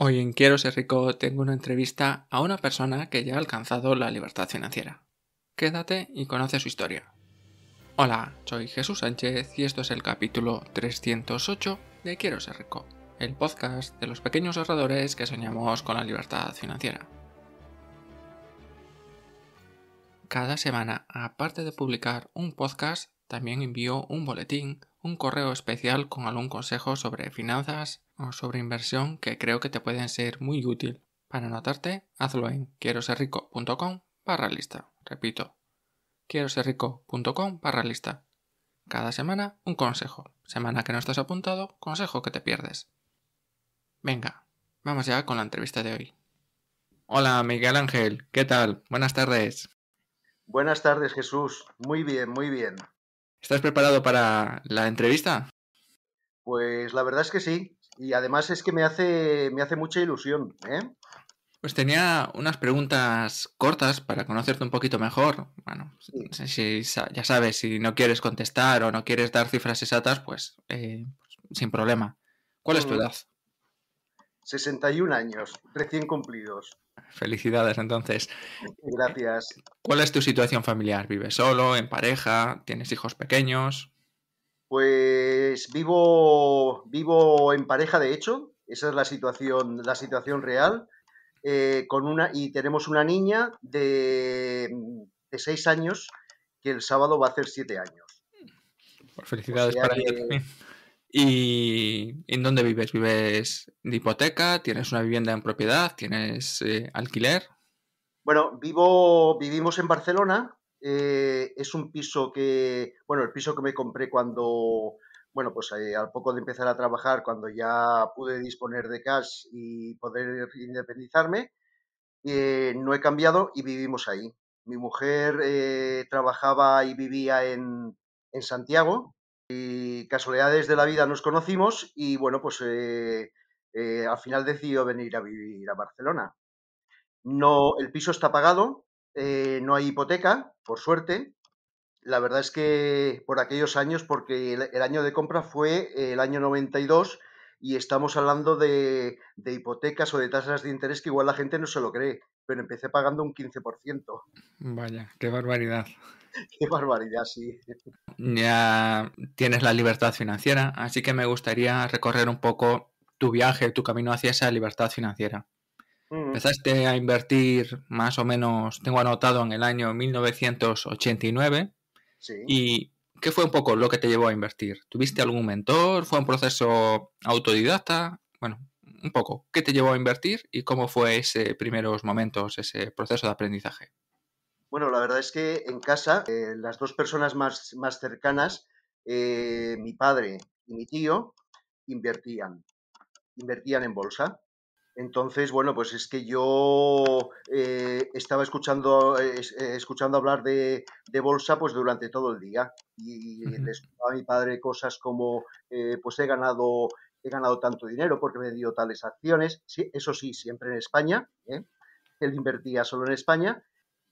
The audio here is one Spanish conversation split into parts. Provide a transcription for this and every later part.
Hoy en Quiero ser rico tengo una entrevista a una persona que ya ha alcanzado la libertad financiera. Quédate y conoce su historia. Hola, soy Jesús Sánchez y esto es el capítulo 308 de Quiero ser rico, el podcast de los pequeños ahorradores que soñamos con la libertad financiera. Cada semana, aparte de publicar un podcast, también envío un boletín, un correo especial con algún consejo sobre finanzas, sobre inversión que creo que te pueden ser muy útil. Para anotarte, hazlo en quiero ser rico.com barra lista. Repito, quiero ser rico.com barra lista. Cada semana un consejo. Semana que no estás apuntado, consejo que te pierdes. Venga, vamos ya con la entrevista de hoy. Hola Miguel Ángel, ¿qué tal? Buenas tardes. Buenas tardes Jesús, muy bien, muy bien. ¿Estás preparado para la entrevista? Pues la verdad es que sí y además es que me hace, me hace mucha ilusión. ¿eh? Pues tenía unas preguntas cortas para conocerte un poquito mejor. Bueno, si, ya sabes, si no quieres contestar o no quieres dar cifras exactas, pues, eh, pues sin problema. ¿Cuál es tu mm. edad? 61 años, recién cumplidos. Felicidades entonces. Gracias. ¿Cuál es tu situación familiar? ¿Vives solo, en pareja? ¿Tienes hijos pequeños? Pues vivo, vivo en pareja, de hecho, esa es la situación, la situación real. Eh, con una, y tenemos una niña de, de, seis años que el sábado va a hacer siete años. Pues felicidades para ¿Y en dónde vives? ¿Vives de hipoteca? ¿Tienes una vivienda en propiedad? ¿Tienes eh, alquiler? Bueno, vivo, vivimos en Barcelona, eh, es un piso que, bueno, el piso que me compré cuando, bueno, pues eh, al poco de empezar a trabajar, cuando ya pude disponer de cash y poder independizarme, eh, no he cambiado y vivimos ahí. Mi mujer trabajaba y vivía en, en, Santiago y casualidades de la vida nos conocimos y bueno, pues al final decidió venir a vivir a Barcelona. No, el piso está pagado, eh, no hay hipoteca, por suerte. La verdad es que por aquellos años, porque el, año de compra fue el año 92 y estamos hablando de, de, hipotecas o de tasas de interés que igual la gente no se lo cree, pero empecé pagando un 15%. Vaya, qué barbaridad. qué barbaridad, sí. Ya tienes la libertad financiera, así que me gustaría recorrer un poco tu viaje, tu camino hacia esa libertad financiera. Empezaste a invertir más o menos, tengo anotado, en el año 1989. ¿Y qué fue un poco lo que te llevó a invertir? ¿Tuviste algún mentor? ¿Fue un proceso autodidacta? Bueno, un poco, ¿qué te llevó a invertir y cómo fue ese primeros momentos, ese proceso de aprendizaje? Bueno, la verdad es que en casa eh, las dos personas más, cercanas, eh, mi padre y mi tío, invertían, invertían en bolsa entonces, bueno, pues es que yo eh, estaba escuchando, eh, eh, escuchando hablar de, bolsa pues durante todo el día y, le escuchaba a mi padre cosas como, pues he ganado, he ganado tanto dinero porque me dio tales acciones, eso sí, siempre en España, él invertía solo en España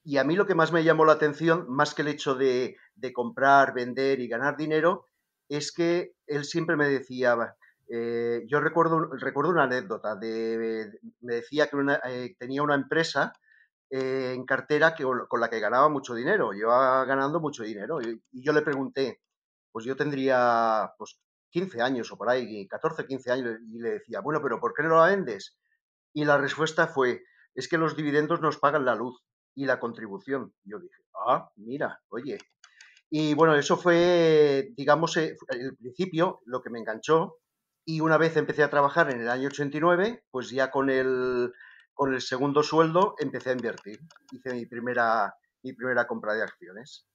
y a mí lo que más me llamó la atención, más que el hecho de, de comprar, vender y ganar dinero, es que él siempre me decía, eh, yo recuerdo, recuerdo una anécdota de, me decía que eh, tenía una empresa eh, en cartera que, con la que ganaba mucho dinero, llevaba ganando mucho dinero. Y, yo le pregunté, pues yo tendría pues 15 años o por ahí, 14, 15 años, y le decía, bueno, pero ¿por qué no la vendes? Y la respuesta fue, es que los dividendos nos pagan la luz y la contribución. yo dije, ah, mira, oye. Y bueno, eso fue, digamos, el principio, lo que me enganchó, y una vez empecé a trabajar en el año 89, pues ya con el, con el segundo sueldo empecé a invertir. Hice mi primera, mi primera compra de acciones.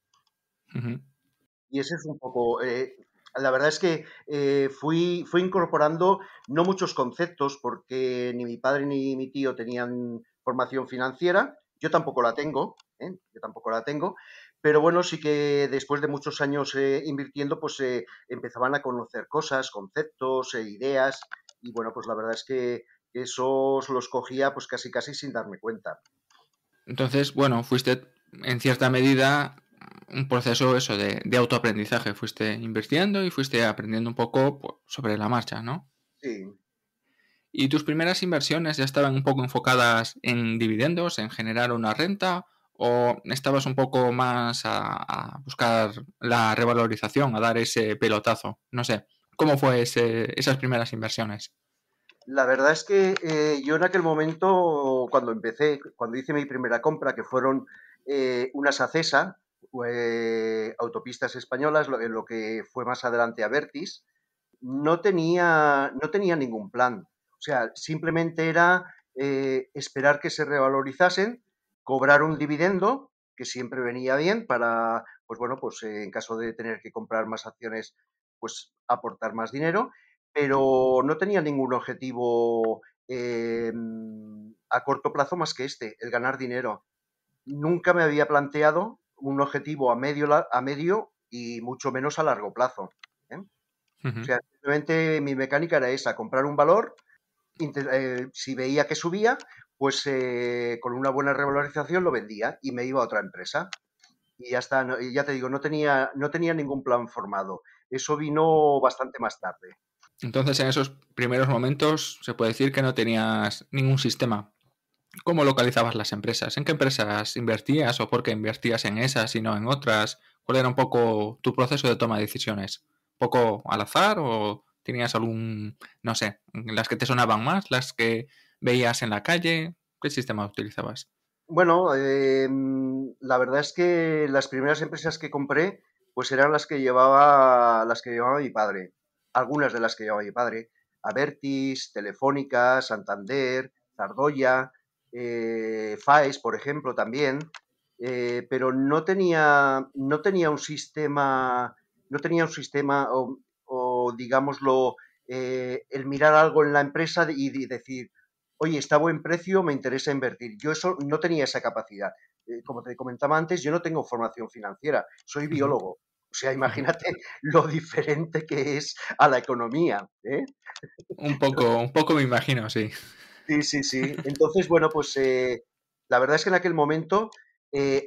Y ese es un poco... Eh, la verdad es que eh, fui, fui incorporando no muchos conceptos porque ni mi padre ni mi tío tenían formación financiera. Yo tampoco la tengo, ¿eh? yo tampoco la tengo, pero bueno, sí que después de muchos años eh, invirtiendo, pues eh, empezaban a conocer cosas, conceptos, e ideas, y bueno, pues la verdad es que esos los cogía pues casi casi sin darme cuenta. Entonces, bueno, fuiste en cierta medida un proceso eso de, autoaprendizaje, fuiste invirtiendo y fuiste aprendiendo un poco pues, sobre la marcha, ¿no? Sí. ¿Y tus primeras inversiones ya estaban un poco enfocadas en dividendos, en generar una renta o estabas un poco más a, buscar la revalorización, a dar ese pelotazo? No sé, ¿cómo fue esas primeras inversiones? La verdad es que eh, yo en aquel momento, cuando empecé, cuando hice mi primera compra, que fueron eh, unas Acesa, eh, autopistas españolas, lo, lo, que fue más adelante a Vertis, no tenía, no tenía ningún plan. O sea, simplemente era eh, esperar que se revalorizasen cobrar un dividendo, que siempre venía bien para, pues bueno, pues eh, en caso de tener que comprar más acciones, pues aportar más dinero, pero no tenía ningún objetivo eh, a corto plazo más que este, el ganar dinero. Nunca me había planteado un objetivo a medio, a medio y mucho menos a largo plazo. ¿eh? O sea, simplemente mi mecánica era esa, comprar un valor, si veía que subía, pues eh, con una buena revalorización lo vendía y me iba a otra empresa. Y ya está, ya te digo, no tenía, no tenía ningún plan formado. Eso vino bastante más tarde. Entonces, en esos primeros momentos, se puede decir que no tenías ningún sistema. ¿Cómo localizabas las empresas? ¿En qué empresas invertías o por qué invertías en esas y no en otras? ¿Cuál era un poco tu proceso de toma de decisiones? ¿Poco al azar o tenías algún, no sé, las que te sonaban más, las que veías en la calle? ¿Qué sistema utilizabas? Bueno, em, la verdad es que las primeras empresas que compré pues eran las que llevaba las que llevaba mi padre, algunas de las que llevaba mi padre, Avertis, Telefónica, Santander, Zardoya, eh, FAES, por ejemplo, también, eh, pero no tenía, no tenía un sistema, no tenía un sistema o, digámoslo, eh, el mirar algo en la empresa y decir, oye, está buen precio, me interesa invertir. Yo eso no tenía esa capacidad. Eh, como te comentaba antes, yo no tengo formación financiera, soy biólogo. O sea, imagínate lo diferente que es a la economía. ¿eh? Un poco, un poco me imagino, sí. Sí, sí, sí. Entonces, bueno, pues eh, la verdad es que en aquel momento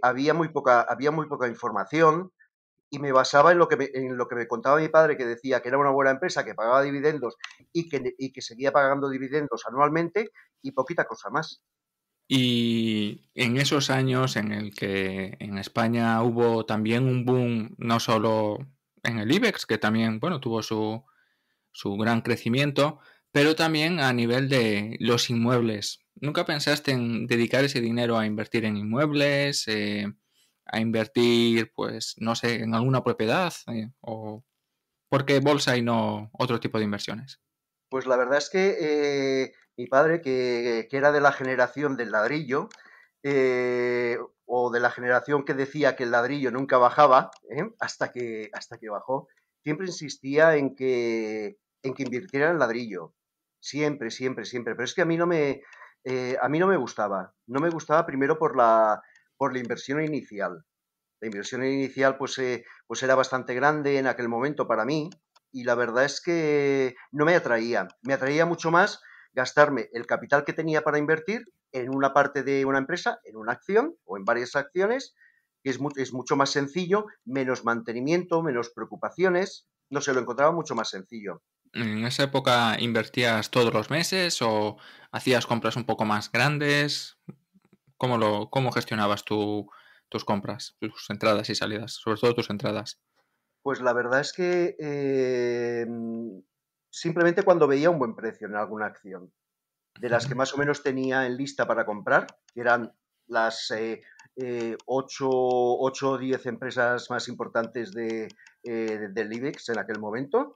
había, muy poca, había muy poca información y me basaba en lo, que me, en lo que me contaba mi padre, que decía que era una buena empresa, que pagaba dividendos y que, seguía pagando dividendos anualmente y poquita cosa más. Y en esos años en el que en España hubo también un boom, no solo en el IBEX, que también bueno, tuvo su, su gran crecimiento, pero también a nivel de los inmuebles. ¿Nunca pensaste en dedicar ese dinero a invertir en inmuebles? Eh, a invertir, pues, no sé, en alguna propiedad? Eh, o, ¿Por qué bolsa y no otro tipo de inversiones? Pues la verdad es que eh, mi padre, que, era de la generación del ladrillo, eh, o de la generación que decía que el ladrillo nunca bajaba, hasta, que, hasta que bajó, siempre insistía en que, en que invirtiera en ladrillo. Siempre, siempre, siempre. Pero es que a mí no me, a mí no me gustaba. No me gustaba primero por la, por la inversión inicial. La inversión inicial pues, eh, pues era bastante grande en aquel momento para mí y la verdad es que no me atraía. Me atraía mucho más gastarme el capital que tenía para invertir en una parte de una empresa, en una acción o en varias acciones, que es, es mucho más sencillo, menos mantenimiento, menos preocupaciones, no se lo encontraba mucho más sencillo. ¿En esa época invertías todos los meses o hacías compras un poco más grandes? ¿Cómo, lo, gestionabas tus compras, tus entradas y salidas, sobre todo tus entradas? Pues la verdad es que em, simplemente cuando veía un buen precio en alguna acción, de las que más o menos tenía en lista para comprar, que eran las 8, eh, eh, o 10 empresas más importantes eh, de, del IBEX en aquel momento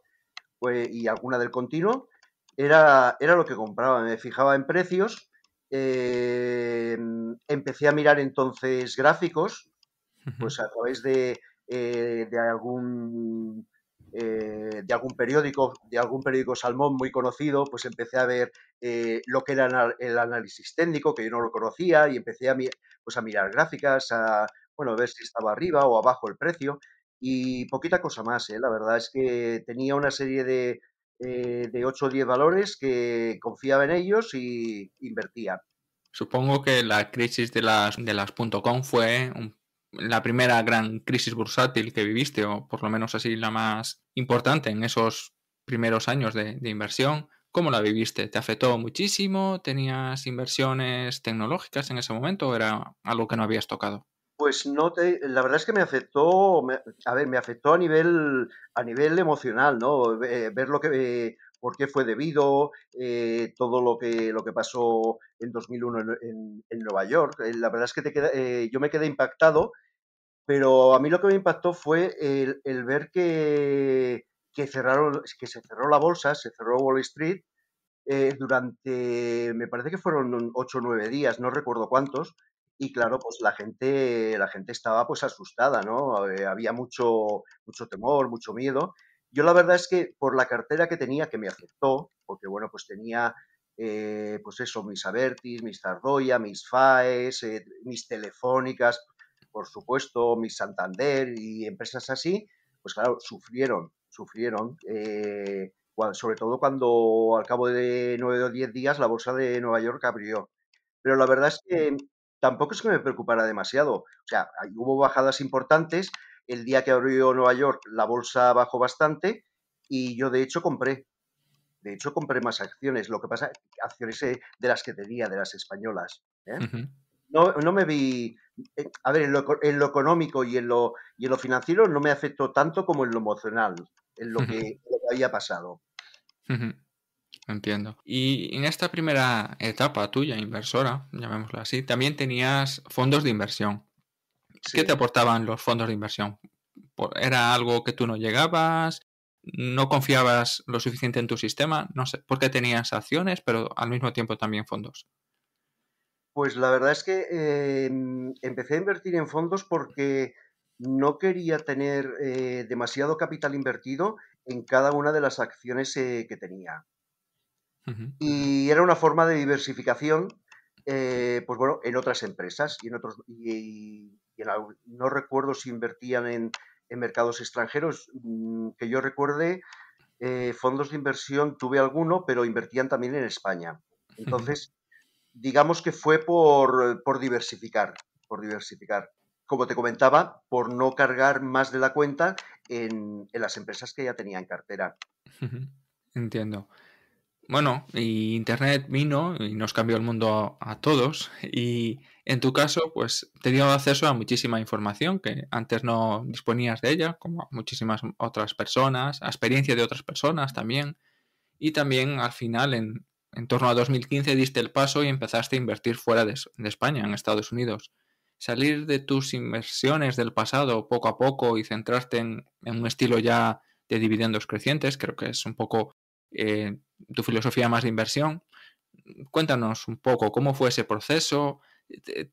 pues, y alguna del continuo, era, era lo que compraba. Me fijaba en precios eh, mm, empecé a mirar entonces gráficos, pues a través de, eh, de algún eh, de algún periódico, de algún periódico Salmón muy conocido, pues empecé a ver lo que era el análisis técnico, que yo no lo conocía, y empecé a, pues a mirar gráficas, a bueno, a ver si estaba arriba o abajo el precio, y poquita cosa más, la verdad es que tenía una serie de, eh, de 8 o 10 valores que confiaba en ellos y invertía. Supongo que la crisis de las, de las .com fue la primera gran crisis bursátil que viviste, o por lo menos así la más importante en esos primeros años de, de inversión. ¿Cómo la viviste? ¿Te afectó muchísimo? ¿Tenías inversiones tecnológicas en ese momento o era algo que no habías tocado? Pues no te, la verdad es que me afectó, a ver, me afectó a nivel, a nivel emocional, ¿no? ver lo que, por qué fue debido, eh, todo lo que, lo que pasó en 2001 en, en, en Nueva York. Eh, la verdad es que te eh, yo me quedé impactado, pero a mí lo que me impactó fue el, el ver que, que, cerraron, que se cerró la bolsa, se cerró Wall Street durante, me parece que fueron 8 o 9 días, no recuerdo cuántos, y claro, pues la gente, la gente estaba pues asustada, ¿no? había mucho, mucho temor, mucho miedo. Yo la verdad es que por la cartera que tenía, que me aceptó, porque bueno, pues tenía eh, pues eso, mis Avertis, mis Zardoya, mis FAES, eh, mis telefónicas, por supuesto, mis Santander y empresas así, pues claro, sufrieron, sufrieron, eh, sobre todo cuando al cabo de nueve o diez días la bolsa de Nueva York abrió. Pero la verdad es que tampoco es que me preocupara demasiado. O sea, hubo bajadas importantes. El día que abrió Nueva York, la bolsa bajó bastante y yo, de hecho, compré. De hecho, compré más acciones. Lo que pasa, acciones eh, de las que tenía, de las españolas. ¿eh? no, no, me vi. Eh, a ver, en lo, económico y en lo, y en lo financiero no me afectó tanto como en lo emocional, en lo que, había pasado. Entiendo. Y en esta primera etapa tuya, inversora, llamémoslo así, también tenías fondos de inversión. ¿Qué te aportaban los fondos de inversión? ¿Era algo que tú no llegabas? ¿No confiabas lo suficiente en tu sistema? No sé, porque tenías acciones, pero al mismo tiempo también fondos. Pues la verdad es que eh, empecé a invertir en fondos porque no quería tener eh, demasiado capital invertido en cada una de las acciones eh, que tenía. Y era una forma de diversificación, eh, pues bueno, en otras empresas y en otros. Y, no recuerdo si invertían en, mercados extranjeros. Mm, que yo recuerde, eh, fondos de inversión tuve alguno, pero invertían también en España. Entonces, digamos que fue por, diversificar, por diversificar. Como te comentaba, por no cargar más de la cuenta en, en las empresas que ya tenía en cartera. Entiendo. Bueno, y Internet vino y nos cambió el mundo a, todos. Y en tu caso, pues te dio acceso a muchísima información que antes no disponías de ella, como a muchísimas otras personas, a experiencia de otras personas también. Y también al final, en, torno a 2015, diste el paso y empezaste a invertir fuera de, España, en Estados Unidos. Salir de tus inversiones del pasado poco a poco y centrarte en, un estilo ya de dividendos crecientes, creo que es un poco eh, tu filosofía más de inversión. Cuéntanos un poco cómo fue ese proceso,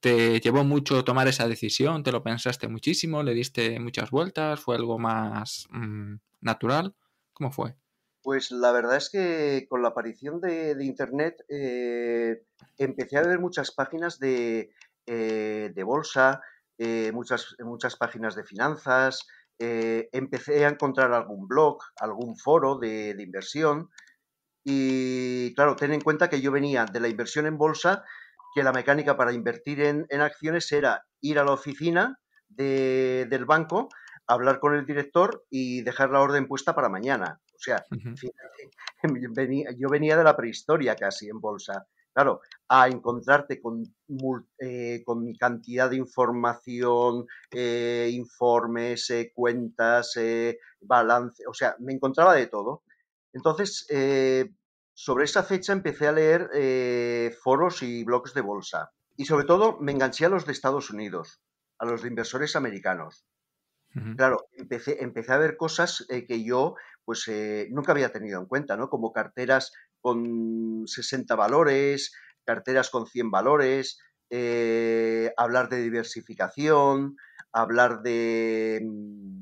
te, llevó mucho tomar esa decisión, te lo pensaste muchísimo, le diste muchas vueltas, fue algo más mm, natural, ¿cómo fue? Pues la verdad es que con la aparición de, Internet eh, empecé a ver muchas páginas de, eh, de bolsa, eh, muchas, muchas páginas de finanzas, empecé a encontrar algún blog, algún foro de, de inversión y claro, ten en cuenta que yo venía de la inversión en bolsa, que la mecánica para invertir en, acciones era ir a la oficina de, del banco, hablar con el director y dejar la orden puesta para mañana. O sea, yo venía de la prehistoria casi en bolsa. Claro, a encontrarte con, eh, con cantidad de información, eh, informes, eh, cuentas, eh, balance, o sea, me encontraba de todo, entonces, eh, sobre esa fecha empecé a leer eh, foros y blogs de bolsa. Y sobre todo me enganché a los de Estados Unidos, a los de inversores americanos. Claro, empecé, a ver cosas eh, que yo pues nunca había tenido en cuenta, ¿no? Como carteras con 60 valores, carteras con 100 valores, hablar de diversificación, hablar de mm,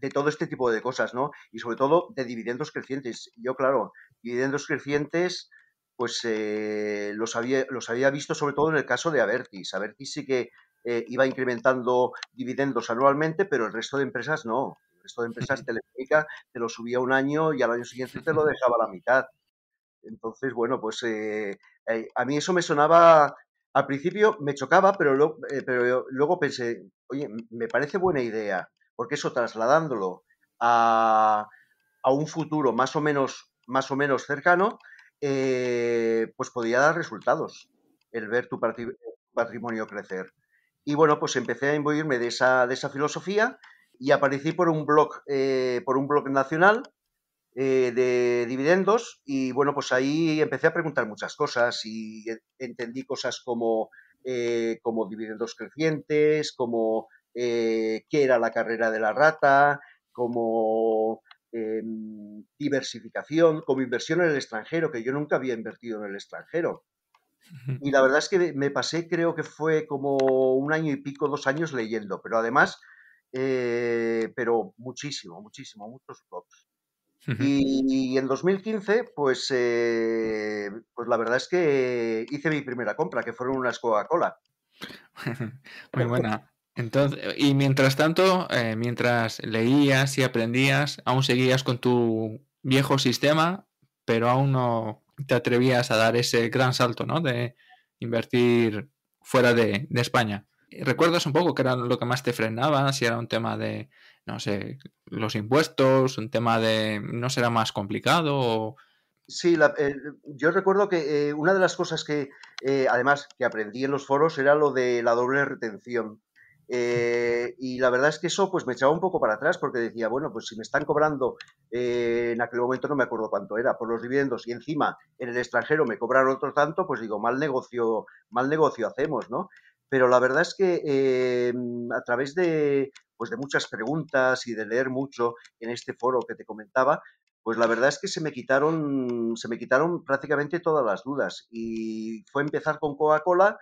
de todo este tipo de cosas, ¿no? Y sobre todo de dividendos crecientes. Yo, claro, dividendos crecientes, pues eh, los, había, los había visto sobre todo en el caso de Avertis. Avertis sí que eh, iba incrementando dividendos anualmente, pero el resto de empresas no. El resto de empresas Telefónica te lo subía un año y al año siguiente te lo dejaba la mitad. Entonces, bueno, pues eh, a mí eso me sonaba, al principio me chocaba, pero, pero luego pensé, oye, me parece buena idea, porque eso trasladándolo a, un futuro más o menos, más o menos cercano, eh, pues podía dar resultados el ver tu patrimonio crecer. Y bueno, pues empecé a imbuirme de esa, de esa filosofía y aparecí por un blog, eh, por un blog nacional eh, de dividendos y bueno, pues ahí empecé a preguntar muchas cosas y entendí cosas como, como dividendos crecientes, como eh, qué era la carrera de la rata, como em, diversificación, como inversión en el extranjero, que yo nunca había invertido en el extranjero. Y la verdad es que me pasé, creo que fue como un año y pico, dos años leyendo, pero además, eh, pero muchísimo, muchísimo, muchos blogs. Y, en 2015, pues, eh, pues la verdad es que hice mi primera compra, que fueron unas Coca-Cola. Muy buena. Entonces, y mientras tanto, eh, mientras leías y aprendías, aún seguías con tu viejo sistema, pero aún no te atrevías a dar ese gran salto, ¿no? De invertir fuera de, España. ¿Recuerdas un poco qué era lo que más te frenaba? Si era un tema de, no sé, los impuestos, un tema de, no será más complicado Sí, eh, yo recuerdo que eh, una de las cosas que, además, que aprendí en los foros era lo de la doble retención. Eh, y la verdad es que eso pues me echaba un poco para atrás porque decía, bueno, pues si me están cobrando, eh, en aquel momento no me acuerdo cuánto era, por los dividendos y encima en el extranjero me cobraron otro tanto, pues digo, mal negocio, mal negocio hacemos, ¿no? Pero la verdad es que eh, a través de, pues de muchas preguntas y de leer mucho en este foro que te comentaba, pues la verdad es que se me quitaron, se me quitaron prácticamente todas las dudas. Y fue empezar con Coca-Cola,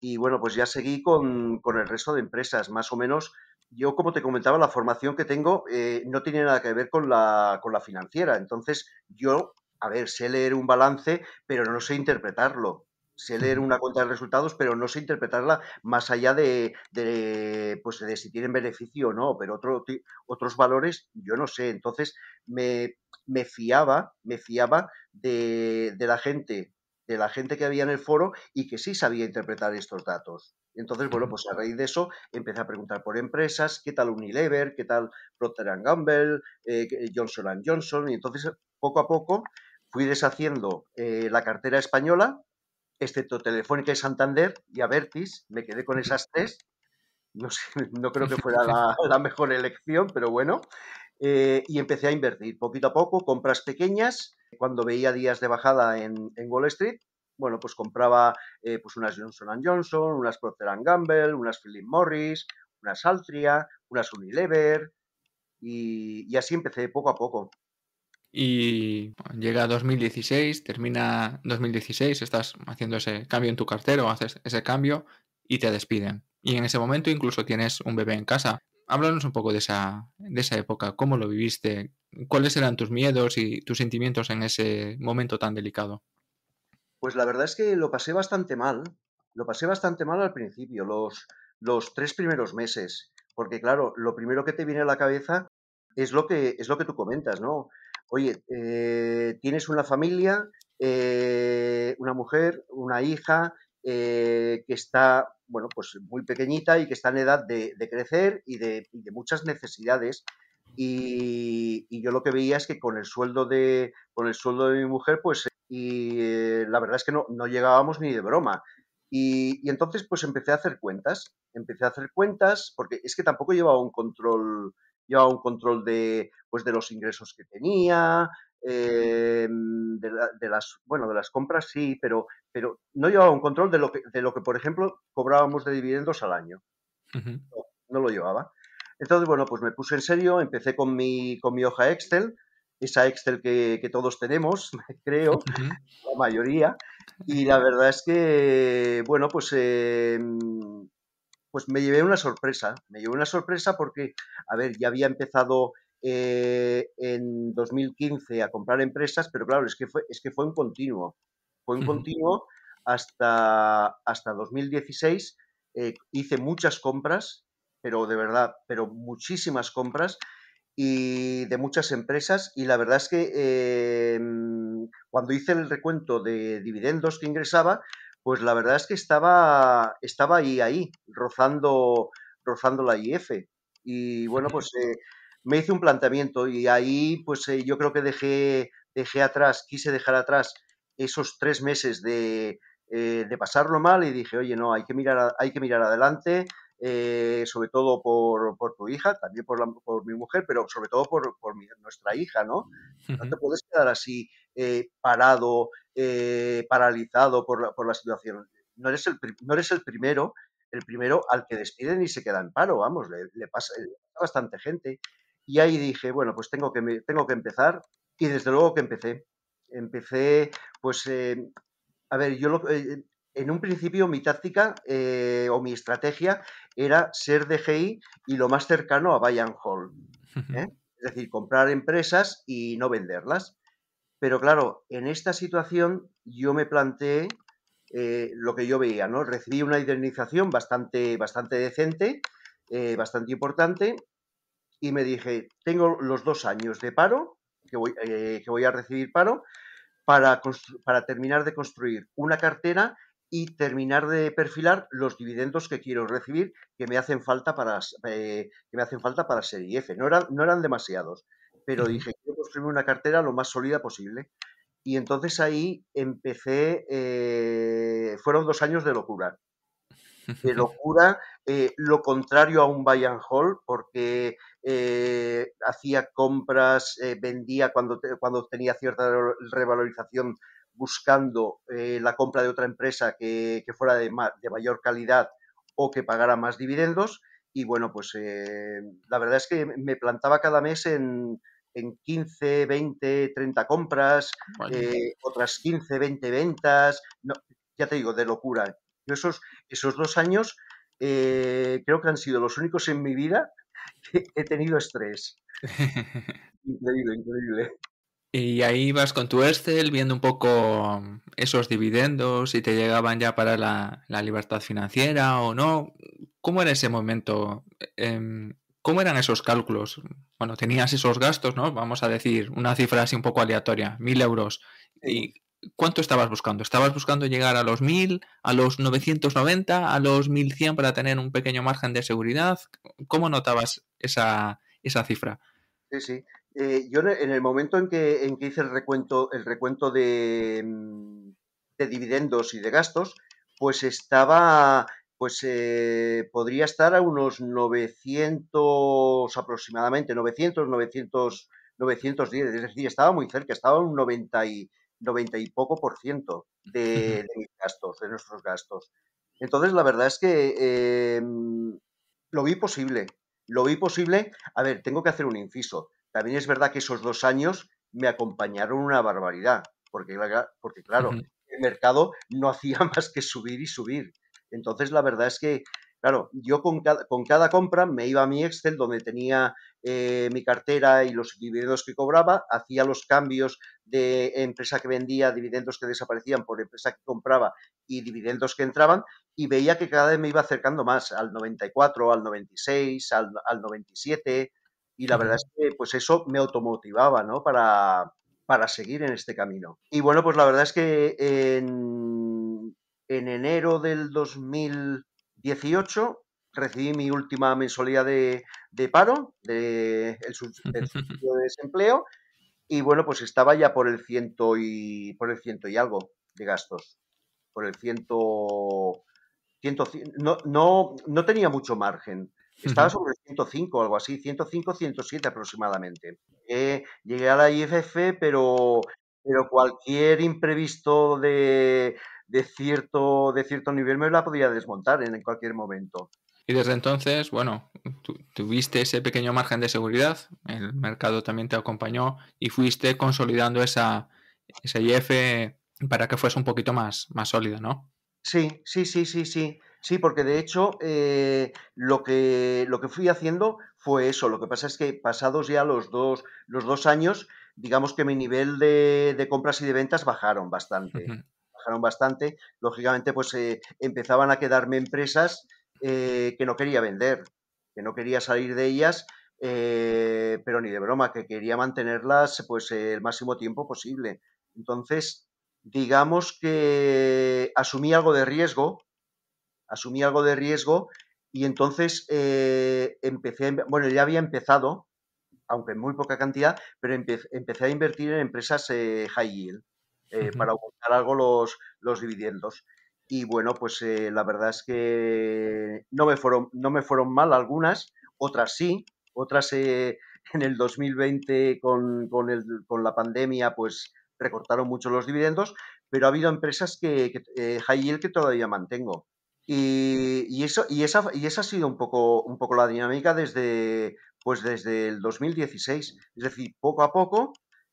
y bueno, pues ya seguí con, el resto de empresas, más o menos. Yo, como te comentaba, la formación que tengo eh, no tiene nada que ver con la, con la financiera. Entonces, yo, a ver, sé leer un balance, pero no sé interpretarlo sé leer una cuenta de resultados, pero no sé interpretarla más allá de, de, pues de si tienen beneficio o no, pero otro, otros valores yo no sé. Entonces me, me fiaba, me fiaba de, de la gente de la gente que había en el foro y que sí sabía interpretar estos datos. Entonces, bueno, pues a raíz de eso empecé a preguntar por empresas, qué tal Unilever, qué tal Procter Gamble, eh, Johnson Johnson, y entonces poco a poco fui deshaciendo eh, la cartera española, excepto Telefónica y Santander y Avertis, me quedé con esas tres. No, sé, no creo que fuera la, mejor elección, pero bueno. Eh, y empecé a invertir poquito a poco, compras pequeñas, cuando veía días de bajada en, Wall Street, bueno, pues compraba eh, pues unas Johnson Johnson, unas Procter Gamble, unas Philip Morris, unas Altria, unas Unilever, y, y así empecé poco a poco. Y llega 2016, termina 2016, estás haciendo ese cambio en tu cartero, haces ese cambio y te despiden. Y en ese momento incluso tienes un bebé en casa háblanos un poco de esa, época, cómo lo viviste, cuáles eran tus miedos y tus sentimientos en ese momento tan delicado. Pues la verdad es que lo pasé bastante mal, lo pasé bastante mal al principio, los, los tres primeros meses, porque claro, lo primero que te viene a la cabeza es lo que, es lo que tú comentas, ¿no? Oye, eh, tienes una familia, eh, una mujer, una hija, eh, que está, bueno, pues muy pequeñita y que está en edad de, crecer y de, muchas necesidades. Y, yo lo que veía es que con el sueldo de, con el sueldo de mi mujer, pues, y eh, la verdad es que no, llegábamos ni de broma. Y, y, entonces, pues empecé a hacer cuentas. Empecé a hacer cuentas porque es que tampoco llevaba un control llevaba un control de, pues, de los ingresos que tenía, eh, mm, de, las bueno de las compras sí pero pero no llevaba un control de lo que de lo que por ejemplo cobrábamos de dividendos al año no, lo llevaba entonces bueno pues me puse en serio empecé con mi con mi hoja Excel esa Excel que, todos tenemos creo la mayoría y la verdad es que bueno pues eh, mm, pues me llevé una sorpresa. Me llevé una sorpresa porque, a ver, ya había empezado eh, en 2015 a comprar empresas, pero claro, es que fue, es que fue un continuo. Fue un continuo hasta, hasta 2016. Eh, hice muchas compras, pero de verdad, pero muchísimas compras y de muchas empresas. Y la verdad es que em, cuando hice el recuento de dividendos que ingresaba, pues la verdad es que estaba, estaba ahí, ahí, rozando, rozando la IF. Y bueno, pues eh, me hice un planteamiento y ahí pues eh, yo creo que dejé, dejé atrás, quise dejar atrás esos tres meses de, eh, de pasarlo mal y dije, oye, no, hay que mirar, hay que mirar adelante, eh, sobre todo por, tu hija, también por, por, mi mujer, pero sobre todo por, nuestra hija, ¿no? No te puedes quedar así eh, parado, eh, paralizado por la, por situación. No eres, el, no eres el primero, el primero al que despiden y se queda en paro, vamos, le, pasa, bastante gente. Y ahí dije, bueno, pues tengo que, tengo que empezar y desde luego que empecé. Empecé, pues, a ver, yo lo, en un principio mi táctica eh, o mi estrategia era ser DGI y lo más cercano a buy and hold. ¿eh? Es decir, comprar empresas y no venderlas. Pero claro, en esta situación yo me planteé eh, lo que yo veía, ¿no? Recibí una indemnización bastante, bastante decente, bastante importante, y me dije, tengo los dos años de paro, que voy, a recibir paro, para, para terminar de construir una cartera y terminar de perfilar los dividendos que quiero recibir que me hacen falta para, eh, que me hacen falta para ser IF. No eran, no eran demasiados, pero dije, quiero construirme una cartera lo más sólida posible. Y entonces ahí empecé, eh, fueron dos años de locura. De locura, eh, lo contrario a un buy and hold, porque hacía compras, vendía cuando, cuando tenía cierta revalorización buscando eh, la compra de otra empresa que, fuera de, de, mayor calidad o que pagara más dividendos. Y bueno, pues eh, la verdad es que me plantaba cada mes en, en 15, 20, 30 compras, eh, otras 15, 20 ventas. ya te digo, de locura. esos, esos dos años creo que han sido los únicos en mi vida que he tenido estrés. increíble, increíble. Y ahí vas con tu Excel viendo un poco mm, esos dividendos, si te llegaban ya para la, libertad financiera o no. ¿Cómo era ese momento? Em, ¿Cómo eran esos cálculos? Bueno, tenías esos gastos, ¿no? Vamos a decir, una cifra así un poco aleatoria, mil euros. ¿Y cuánto estabas buscando? ¿Estabas buscando llegar a los mil, a los 990, a los 1100 para tener un pequeño margen de seguridad? ¿Cómo notabas esa, esa cifra? Sí, sí. Eh, yo en el momento en que, en que hice el recuento, el recuento de, mm, dividendos y de gastos, pues estaba, pues eh, podría estar a unos 900 aproximadamente, 900, 910, es decir, estaba muy cerca, estaba un 90 y, 90 y poco por ciento de, mis gastos, de nuestros gastos. Entonces, la verdad es que eh, mm, lo vi posible, lo vi posible. A ver, tengo que hacer un inciso. También es verdad que esos dos años me acompañaron una barbaridad, porque, porque claro, el mercado no hacía más que subir y subir. Entonces, la verdad es que, claro, yo con cada, compra me iba a mi Excel donde tenía eh, mi cartera y los dividendos que cobraba, hacía los cambios de empresa que vendía, dividendos que desaparecían por empresa que compraba y dividendos que entraban, y veía que cada vez me iba acercando más al 94, al 96, al, al 97, y la verdad es que pues eso me automotivaba, Para, seguir en este camino. Y bueno, pues la verdad es que en, enero del 2018 recibí mi última mensualidad de, paro, de, subsidio de desempleo, y bueno, pues estaba ya por el ciento y, por el ciento y algo de gastos, por el ciento... ciento no, no, no tenía mucho margen. Estaba sobre 105 algo así, 105, 107 aproximadamente. Eh, llegué a la IFF, pero, pero cualquier imprevisto de, de, cierto, de cierto nivel me la podía desmontar en, cualquier momento. Y desde entonces, bueno, tuviste ese pequeño margen de seguridad, el mercado también te acompañó y fuiste consolidando esa, esa IF para que fuese un poquito más, más sólida, ¿no? Sí, sí, sí, sí, sí. Sí, porque de hecho eh, lo, que, lo que fui haciendo fue eso. Lo que pasa es que pasados ya los dos, los dos años, digamos que mi nivel de, compras y de ventas bajaron bastante. Bajaron bastante. Lógicamente, pues eh, empezaban a quedarme empresas eh, que no quería vender, que no quería salir de ellas. pero ni de broma, que quería mantenerlas pues el máximo tiempo posible. Entonces, digamos que asumí algo de riesgo, asumí algo de riesgo y entonces eh, empecé, bueno, ya había empezado, aunque en muy poca cantidad, pero empecé a invertir en empresas eh, high yield eh, para aumentar algo los, los dividendos. Y bueno, pues la verdad es que no me, fueron, no me fueron mal algunas, otras sí, otras en el 2020 con, con, la pandemia pues recortaron mucho los dividendos, pero ha habido empresas que high yield que todavía mantengo. Y, eso, y, esa, y ha sido un poco, un poco la dinámica desde, pues desde el 2016. Es decir, poco a poco,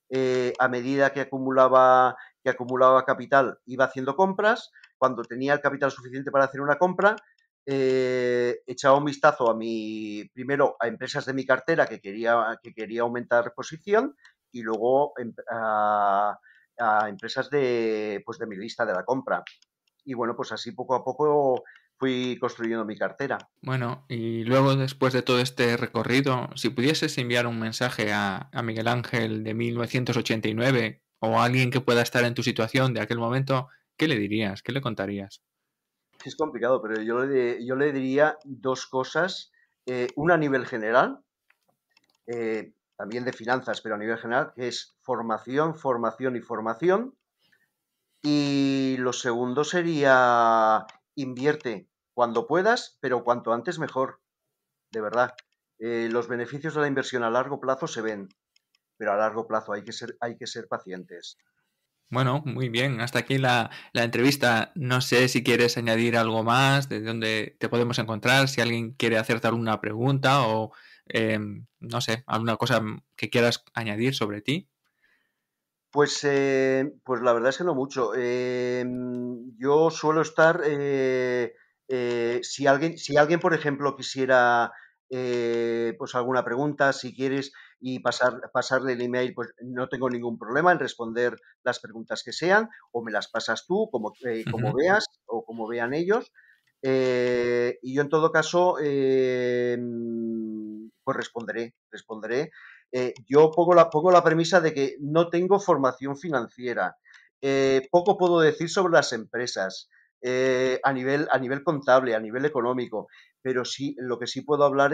eh, a medida que acumulaba, que acumulaba capital, iba haciendo compras. Cuando tenía el capital suficiente para hacer una compra, eh, echaba un vistazo a mi, primero a empresas de mi cartera que quería, que quería aumentar posición y luego em, a, a empresas de, pues de mi lista de la compra y bueno, pues así poco a poco fui construyendo mi cartera. Bueno, y luego después de todo este recorrido, si pudieses enviar un mensaje a, a Miguel Ángel de 1989 o a alguien que pueda estar en tu situación de aquel momento, ¿qué le dirías? ¿Qué le contarías? Es complicado, pero yo le, yo le diría dos cosas. Eh, una a nivel general, eh, también de finanzas, pero a nivel general, que es formación, formación y formación. Y lo segundo sería invierte cuando puedas, pero cuanto antes mejor. De verdad. Eh, los beneficios de la inversión a largo plazo se ven, pero a largo plazo hay que ser, hay que ser pacientes. Bueno, muy bien. Hasta aquí la, entrevista. No sé si quieres añadir algo más, de dónde te podemos encontrar, si alguien quiere hacerte alguna pregunta o, em, no sé, alguna cosa que quieras añadir sobre ti. Pues, eh, pues la verdad es que no mucho. Eh, yo suelo estar, eh, si, alguien, si alguien, por ejemplo, quisiera pues alguna pregunta, si quieres, y pasar, pasarle el email, pues no tengo ningún problema en responder las preguntas que sean, o me las pasas tú, como, como veas, o como vean ellos. y yo en todo caso, pues responderé, responderé. Eh, yo pongo la, pongo la premisa de que no tengo formación financiera. Eh, poco puedo decir sobre las empresas eh, a, nivel, a nivel contable, a nivel económico, pero sí, lo que sí puedo hablar,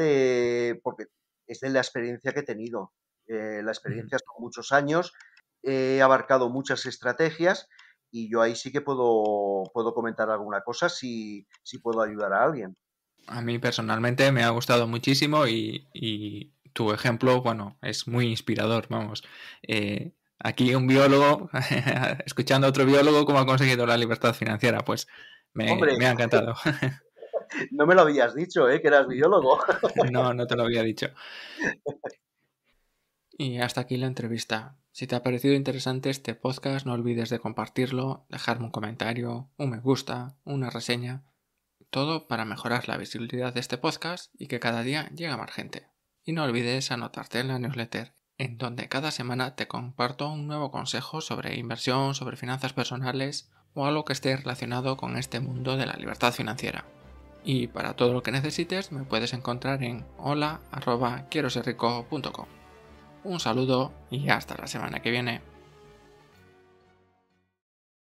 porque es de la experiencia que he tenido. la experiencia son muchos años, he abarcado muchas estrategias y yo ahí sí que puedo, puedo comentar alguna cosa si, puedo ayudar a alguien. A mí personalmente me ha gustado muchísimo y tu ejemplo, bueno, es muy inspirador, vamos. Eh, aquí un biólogo, escuchando a otro biólogo, cómo ha conseguido la libertad financiera, pues me, ha encantado. No me lo habías dicho, ¿eh? Que eras biólogo. No, no te lo había dicho. Y hasta aquí la entrevista. Si te ha parecido interesante este podcast, no olvides de compartirlo, dejarme un comentario, un me gusta, una reseña. Todo para mejorar la visibilidad de este podcast y que cada día llegue a más gente. Y no olvides anotarte en la newsletter, en donde cada semana te comparto un nuevo consejo sobre inversión, sobre finanzas personales o algo que esté relacionado con este mundo de la libertad financiera. Y para todo lo que necesites me puedes encontrar en hola.quieroserrico.com. Un saludo y hasta la semana que viene.